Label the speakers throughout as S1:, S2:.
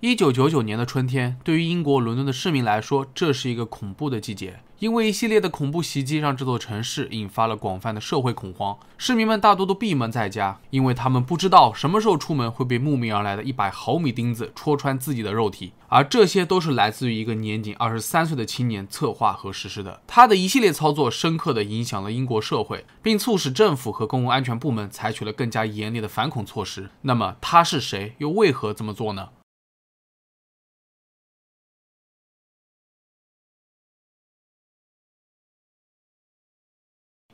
S1: 一九九九年的春天，对于英国伦敦的市民来说，这是一个恐怖的季节，因为一系列的恐怖袭击让这座城市引发了广泛的社会恐慌。市民们大多都闭门在家，因为他们不知道什么时候出门会被慕名而来的一百毫米钉子戳穿自己的肉体。而这些都是来自于一个年仅二十三岁的青年策划和实施的。他的一系列操作深刻的影响了英国社会，并促使政府和公共安全部门采取了更加严厉的反恐措施。那么他是谁，又为何这么做呢？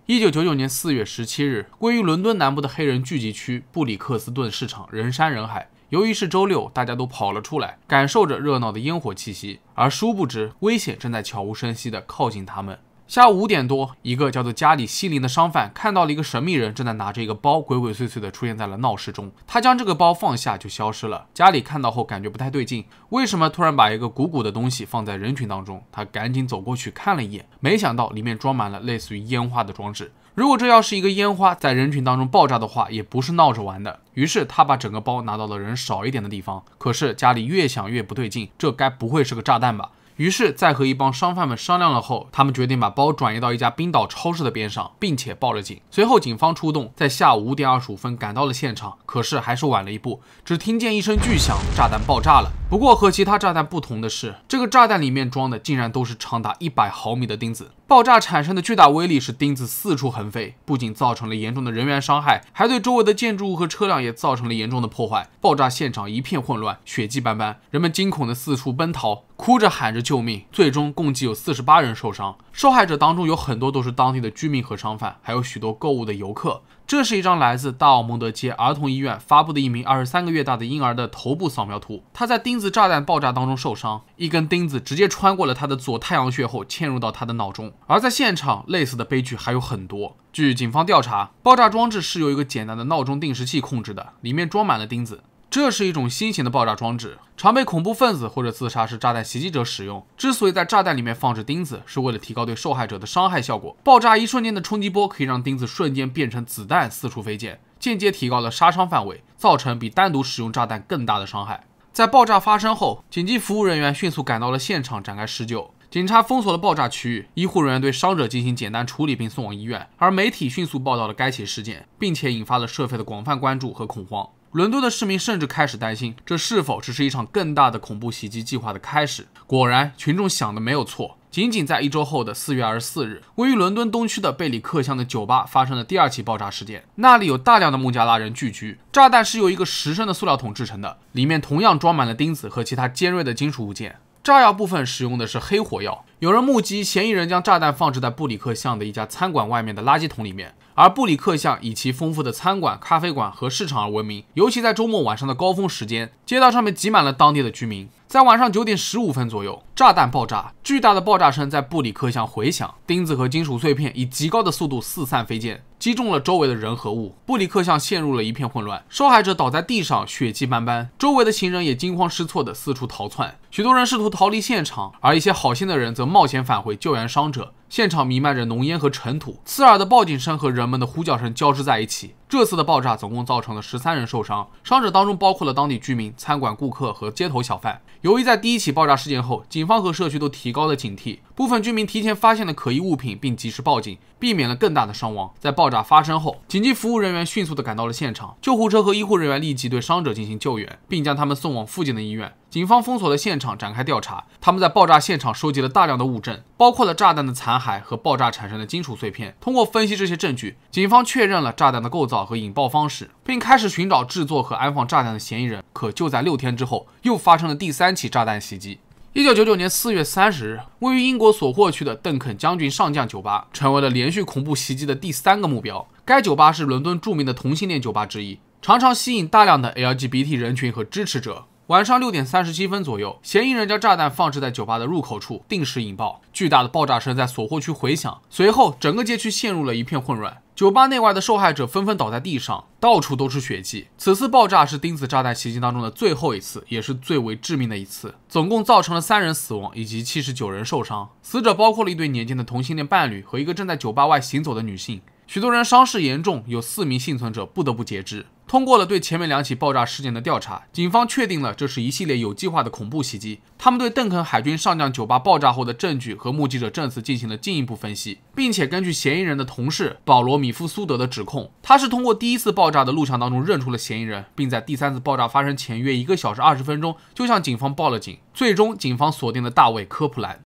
S1: 一九九九年四月十七日，位于伦敦南部的黑人聚集区布里克斯顿市场人山人海。由于是周六，大家都跑了出来，感受着热闹的烟火气息。而殊不知，危险正在悄无声息地靠近他们。下午五点多，一个叫做加里西林的商贩看到了一个神秘人，正在拿着一个包，鬼鬼祟祟的出现在了闹市中。他将这个包放下就消失了。家里看到后感觉不太对劲，为什么突然把一个鼓鼓的东西放在人群当中？他赶紧走过去看了一眼，没想到里面装满了类似于烟花的装置。如果这要是一个烟花在人群当中爆炸的话，也不是闹着玩的。于是他把整个包拿到了人少一点的地方。可是家里越想越不对劲，这该不会是个炸弹吧？于是，在和一帮商贩们商量了后，他们决定把包转移到一家冰岛超市的边上，并且报了警。随后，警方出动，在下午五点二十五分赶到了现场，可是还是晚了一步。只听见一声巨响，炸弹爆炸了。不过和其他炸弹不同的是，这个炸弹里面装的竟然都是长达一百毫米的钉子。爆炸产生的巨大威力使钉子四处横飞，不仅造成了严重的人员伤害，还对周围的建筑物和车辆也造成了严重的破坏。爆炸现场一片混乱，血迹斑斑，人们惊恐地四处奔逃。哭着喊着救命，最终共计有四十八人受伤，受害者当中有很多都是当地的居民和商贩，还有许多购物的游客。这是一张来自大奥蒙德街儿童医院发布的一名二十三个月大的婴儿的头部扫描图，他在钉子炸弹爆炸当中受伤，一根钉子直接穿过了他的左太阳穴后嵌入到他的脑中。而在现场，类似的悲剧还有很多。据警方调查，爆炸装置是由一个简单的闹钟定时器控制的，里面装满了钉子。这是一种新型的爆炸装置，常被恐怖分子或者自杀式炸弹袭击者使用。之所以在炸弹里面放置钉子，是为了提高对受害者的伤害效果。爆炸一瞬间的冲击波可以让钉子瞬间变成子弹，四处飞溅，间接提高了杀伤范围，造成比单独使用炸弹更大的伤害。在爆炸发生后，紧急服务人员迅速赶到了现场，展开施救。警察封锁了爆炸区域，医护人员对伤者进行简单处理，并送往医院。而媒体迅速报道了该起事件，并且引发了社会的广泛关注和恐慌。伦敦的市民甚至开始担心，这是否只是一场更大的恐怖袭击计划的开始？果然，群众想的没有错。仅仅在一周后的四月二十四日，位于伦敦东区的贝里克巷的酒吧发生了第二起爆炸事件。那里有大量的孟加拉人聚居，炸弹是由一个十升的塑料桶制成的，里面同样装满了钉子和其他尖锐的金属物件。炸药部分使用的是黑火药。有人目击嫌疑人将炸弹放置在布里克巷的一家餐馆外面的垃圾桶里面。而布里克巷以其丰富的餐馆、咖啡馆和市场而闻名，尤其在周末晚上的高峰时间，街道上面挤满了当地的居民。在晚上九点十五分左右，炸弹爆炸，巨大的爆炸声在布里克巷回响，钉子和金属碎片以极高的速度四散飞溅，击中了周围的人和物。布里克巷陷入了一片混乱，受害者倒在地上，血迹斑斑，周围的行人也惊慌失措地四处逃窜，许多人试图逃离现场，而一些好心的人则冒险返回救援伤者。现场弥漫着浓烟和尘土，刺耳的报警声和人们的呼叫声交织在一起。这次的爆炸总共造成了十三人受伤，伤者当中包括了当地居民、餐馆顾客和街头小贩。由于在第一起爆炸事件后，警方和社区都提高了警惕，部分居民提前发现了可疑物品并及时报警，避免了更大的伤亡。在爆炸发生后，紧急服务人员迅速地赶到了现场，救护车和医护人员立即对伤者进行救援，并将他们送往附近的医院。警方封锁了现场，展开调查。他们在爆炸现场收集了大量的物证，包括了炸弹的残骸和爆炸产生的金属碎片。通过分析这些证据，警方确认了炸弹的构造和引爆方式，并开始寻找制作和安放炸弹的嫌疑人。可就在六天之后，又发生了第三起炸弹袭击。一九九九年四月三十日，位于英国索霍区的邓肯将军上将酒吧成为了连续恐怖袭击的第三个目标。该酒吧是伦敦著名的同性恋酒吧之一，常常吸引大量的 LGBT 人群和支持者。晚上六点三十七分左右，嫌疑人将炸弹放置在酒吧的入口处，定时引爆。巨大的爆炸声在所获区回响，随后整个街区陷入了一片混乱。酒吧内外的受害者纷纷倒在地上，到处都是血迹。此次爆炸是钉子炸弹袭击当中的最后一次，也是最为致命的一次，总共造成了三人死亡以及七十九人受伤。死者包括了一对年轻的同性恋伴侣和一个正在酒吧外行走的女性。许多人伤势严重，有四名幸存者不得不截肢。通过了对前面两起爆炸事件的调查，警方确定了这是一系列有计划的恐怖袭击。他们对邓肯海军上将酒吧爆炸后的证据和目击者证词进行了进一步分析，并且根据嫌疑人的同事保罗米夫苏德的指控，他是通过第一次爆炸的录像当中认出了嫌疑人，并在第三次爆炸发生前约一个小时二十分钟就向警方报了警。最终，警方锁定了大卫科普兰。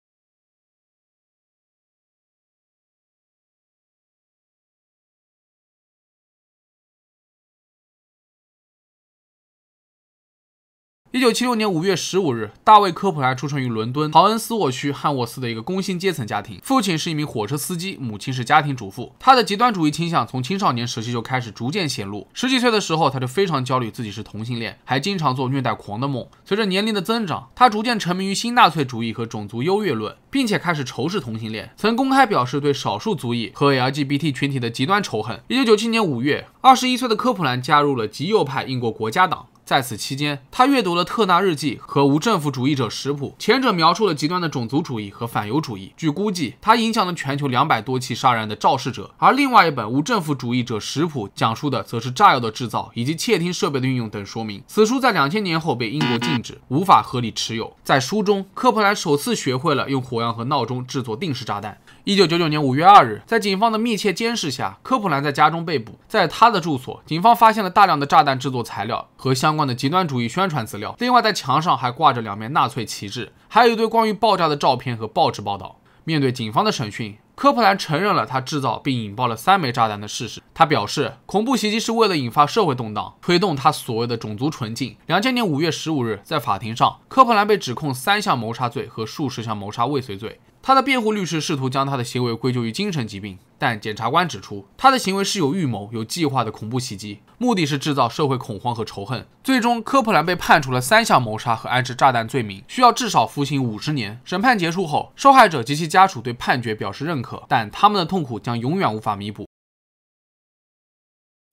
S1: 一九七六年五月十五日，大卫·科普兰出生于伦敦豪恩斯沃区汉沃斯的一个工薪阶层家庭。父亲是一名火车司机，母亲是家庭主妇。他的极端主义倾向从青少年时期就开始逐渐显露。十几岁的时候，他就非常焦虑自己是同性恋，还经常做虐待狂的梦。随着年龄的增长，他逐渐沉迷于新纳粹主义和种族优越论，并且开始仇视同性恋，曾公开表示对少数族裔和 LGBT 群体的极端仇恨。一九九七年五月，二十一岁的科普兰加入了极右派英国国家党。在此期间，他阅读了特纳日记和无政府主义者食谱，前者描述了极端的种族主义和反犹主义。据估计，他影响了全球两百多起杀人的肇事者。而另外一本无政府主义者食谱讲述的则是炸药的制造以及窃听设备的运用等说明。此书在两千年后被英国禁止，无法合理持有。在书中，科普兰首次学会了用火药和闹钟制作定时炸弹。一九九九年五月二日，在警方的密切监视下，科普兰在家中被捕。在他的住所，警方发现了大量的炸弹制作材料和相关的极端主义宣传资料。另外，在墙上还挂着两面纳粹旗帜，还有一堆关于爆炸的照片和报纸报道。面对警方的审讯，科普兰承认了他制造并引爆了三枚炸弹的事实。他表示，恐怖袭击是为了引发社会动荡，推动他所谓的种族纯净。两千年五月十五日，在法庭上，科普兰被指控三项谋杀罪和数十项谋杀未遂罪。他的辩护律师试图将他的行为归咎于精神疾病，但检察官指出，他的行为是有预谋、有计划的恐怖袭击，目的是制造社会恐慌和仇恨。最终，科普兰被判处了三项谋杀和安置炸弹罪名，需要至少服刑五十年。审判结束后，受害者及其家属对判决表示认可，但他们的痛苦将永远无法弥补。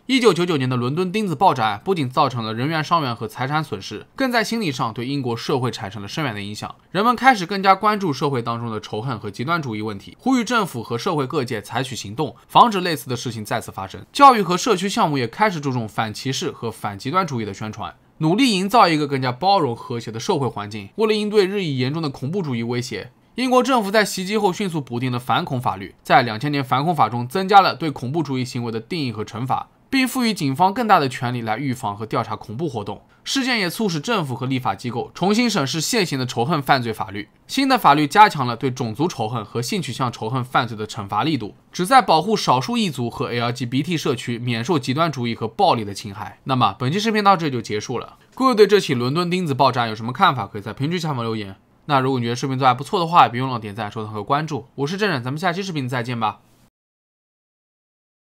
S1: 一九九九年的伦敦钉子爆炸案不仅造成了人员伤员和财产损失，更在心理上对英国社会产生了深远的影响。人们开始更加关注社会当中的仇恨和极端主义问题，呼吁政府和社会各界采取行动，防止类似的事情再次发生。教育和社区项目也开始注重反歧视和反极端主义的宣传，努力营造一个更加包容和谐的社会环境。为了应对日益严重的恐怖主义威胁，英国政府在袭击后迅速补丁了反恐法律，在两千年反恐法中增加了对恐怖主义行为的定义和惩罚。并赋予警方更大的权利来预防和调查恐怖活动事件，也促使政府和立法机构重新审视现行的仇恨犯罪法律。新的法律加强了对种族仇恨和性取向仇恨犯罪的惩罚力度，旨在保护少数族和 LGBT 社区免受极端主义和暴力的侵害。那么，本期视频到这就结束了。各位对这起伦敦钉子爆炸有什么看法？可以在评论下方留言。那如果你觉得视频做还不错的话，别忘了点赞、收藏和关注。我是站长，咱们下期视频再见吧。